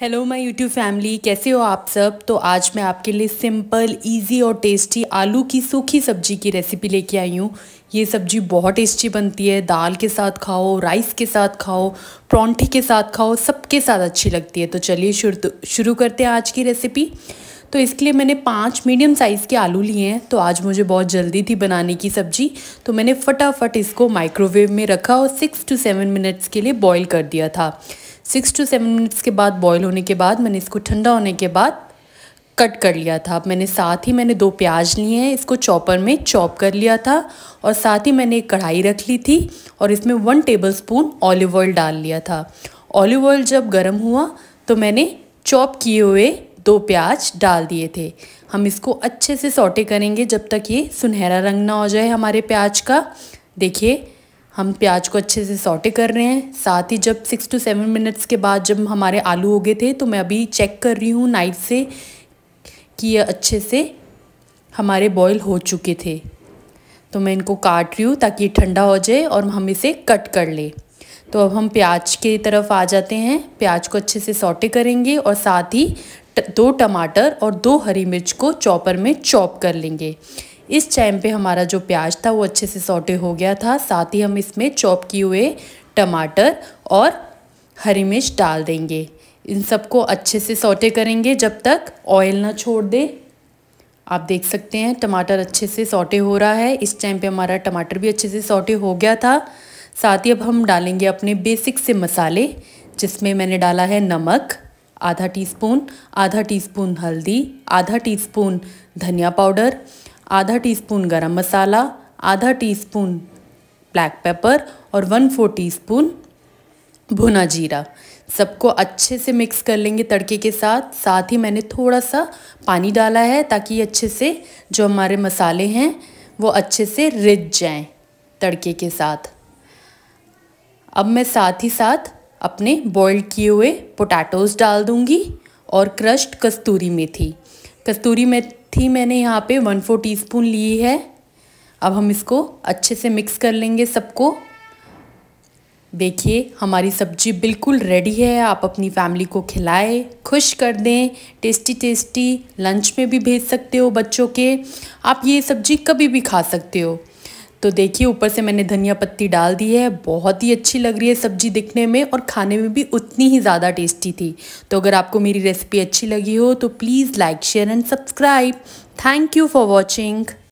hello my YouTube family कैसे हो आप सब तो आज मैं आपके लिए सिंपल इजी और टेस्टी आलू की सूखी सब्जी की रेसिपी लेके आई हूँ ये सब्जी बहुत टेस्टी बनती है दाल के साथ खाओ राइस के साथ खाओ प्रॉन्ठी के साथ खाओ सबके साथ अच्छी लगती है तो चलिए शुरू शुरू करते हैं आज की रेसिपी तो इसके लिए मैंने पाँच मीडियम साइज़ के आलू लिए हैं तो आज मुझे बहुत जल्दी थी बनाने की सब्ज़ी तो मैंने फटाफट इसको माइक्रोवेव में रखा और सिक्स टू सेवन मिनट्स के लिए बॉईल कर दिया था सिक्स टू सेवन मिनट्स के बाद बॉईल होने के बाद मैंने इसको ठंडा होने के बाद कट कर लिया था मैंने साथ ही मैंने दो प्याज लिए हैं इसको चॉपर में चॉप कर लिया था और साथ ही मैंने एक कढ़ाई रख ली थी और इसमें one tablespoon olive oil डाल लिया था ऑलिव ऑयल जब गर्म हुआ तो मैंने चॉप किए हुए दो प्याज डाल दिए थे हम इसको अच्छे से सौटे करेंगे जब तक ये सुनहरा रंग ना हो जाए हमारे प्याज का देखिए हम प्याज को अच्छे से सौटे कर रहे हैं साथ ही जब सिक्स टू सेवन मिनट्स के बाद जब हमारे आलू हो गए थे तो मैं अभी चेक कर रही हूँ नाइफ से कि ये अच्छे से हमारे बॉयल हो चुके थे तो मैं इनको काट रही हूँ ताकि ठंडा हो जाए और हम इसे कट कर लें तो अब हम प्याज की तरफ आ जाते हैं प्याज को अच्छे से सौटे करेंगे और साथ ही दो टमाटर और दो हरी मिर्च को चॉपर में चॉप कर लेंगे इस टाइम पे हमारा जो प्याज था वो अच्छे से सौटे हो गया था साथ ही हम इसमें चॉप किए हुए टमाटर और हरी मिर्च डाल देंगे इन सबको अच्छे से सौटे करेंगे जब तक ऑयल ना छोड़ दे आप देख सकते हैं टमाटर अच्छे से सौटे हो रहा है इस टाइम पे हमारा टमाटर भी अच्छे से सॉटे हो गया था साथ ही अब हम डालेंगे अपने बेसिक से मसाले जिसमें मैंने डाला है नमक आधा टीस्पून आधा टीस्पून हल्दी आधा टीस्पून धनिया पाउडर आधा टीस्पून गरम मसाला आधा टीस्पून ब्लैक पेपर और वन फोर टीस्पून भुना जीरा सबको अच्छे से मिक्स कर लेंगे तड़के के साथ साथ ही मैंने थोड़ा सा पानी डाला है ताकि अच्छे से जो हमारे मसाले हैं वो अच्छे से रिझ जाएं तड़के के साथ अब मैं साथ ही साथ अपने बॉयल किए हुए पोटैटोज़ डाल दूँगी और क्रश्ड कस्तूरी मेथी कस्तूरी मेथी मैंने यहाँ पे वन फोर टीस्पून ली है अब हम इसको अच्छे से मिक्स कर लेंगे सबको देखिए हमारी सब्जी बिल्कुल रेडी है आप अपनी फैमिली को खिलाएं खुश कर दें टेस्टी टेस्टी लंच में भी भेज सकते हो बच्चों के आप ये सब्जी कभी भी खा सकते हो तो देखिए ऊपर से मैंने धनिया पत्ती डाल दी है बहुत ही अच्छी लग रही है सब्जी दिखने में और खाने में भी उतनी ही ज़्यादा टेस्टी थी तो अगर आपको मेरी रेसिपी अच्छी लगी हो तो please like share and subscribe thank you for watching